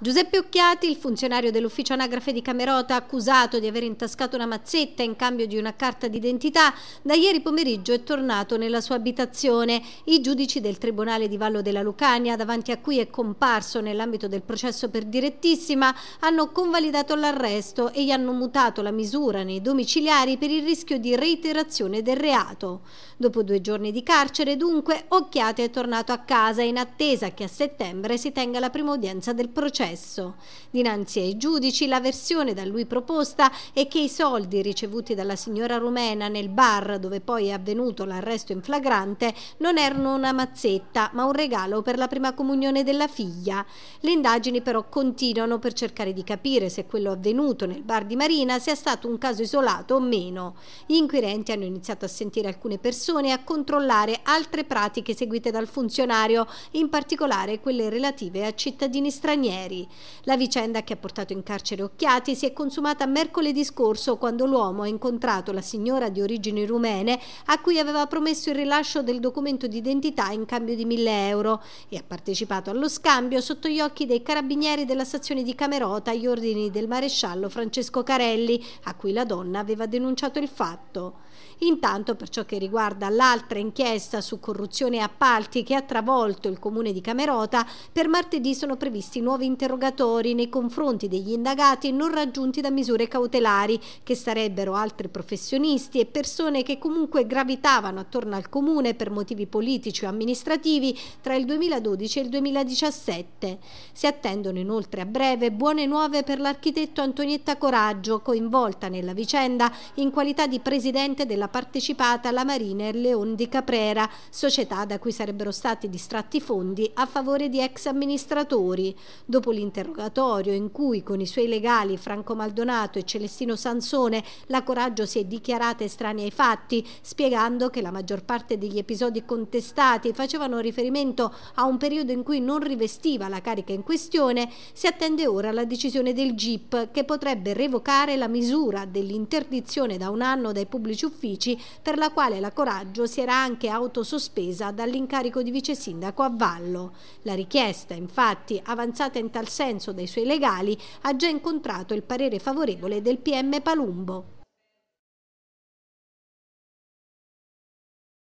Giuseppe Occhiati, il funzionario dell'ufficio anagrafe di Camerota, accusato di aver intascato una mazzetta in cambio di una carta d'identità, da ieri pomeriggio è tornato nella sua abitazione. I giudici del Tribunale di Vallo della Lucania, davanti a cui è comparso nell'ambito del processo per direttissima, hanno convalidato l'arresto e gli hanno mutato la misura nei domiciliari per il rischio di reiterazione del reato. Dopo due giorni di carcere, dunque, Occhiati è tornato a casa in attesa che a settembre si tenga la prima udienza del processo processo. Dinanzi ai giudici la versione da lui proposta è che i soldi ricevuti dalla signora rumena nel bar dove poi è avvenuto l'arresto in flagrante non erano una mazzetta ma un regalo per la prima comunione della figlia. Le indagini però continuano per cercare di capire se quello avvenuto nel bar di Marina sia stato un caso isolato o meno. Gli inquirenti hanno iniziato a sentire alcune persone e a controllare altre pratiche seguite dal funzionario, in particolare quelle relative a cittadini stranieri. Ferrari. La vicenda che ha portato in carcere Occhiati si è consumata mercoledì scorso quando l'uomo ha incontrato la signora di origini rumene a cui aveva promesso il rilascio del documento d'identità in cambio di 1000 euro e ha partecipato allo scambio sotto gli occhi dei carabinieri della stazione di Camerota agli ordini del maresciallo Francesco Carelli a cui la donna aveva denunciato il fatto. Intanto per ciò che riguarda l'altra inchiesta su corruzione e appalti che ha travolto il comune di Camerota, per martedì sono previsti nuovi interventi interrogatori nei confronti degli indagati non raggiunti da misure cautelari, che sarebbero altri professionisti e persone che comunque gravitavano attorno al comune per motivi politici o amministrativi tra il 2012 e il 2017. Si attendono inoltre a breve buone nuove per l'architetto Antonietta Coraggio, coinvolta nella vicenda in qualità di presidente della partecipata La Marina Leon di Caprera, società da cui sarebbero stati distratti fondi a favore di ex amministratori. Dopo l'interrogatorio in cui con i suoi legali Franco Maldonato e Celestino Sansone la Coraggio si è dichiarata estranea ai fatti, spiegando che la maggior parte degli episodi contestati facevano riferimento a un periodo in cui non rivestiva la carica in questione, si attende ora la decisione del GIP che potrebbe revocare la misura dell'interdizione da un anno dai pubblici uffici per la quale la Coraggio si era anche autosospesa dall'incarico di vice sindaco a Vallo. La richiesta infatti avanzata in tal senso dai suoi legali ha già incontrato il parere favorevole del PM Palumbo.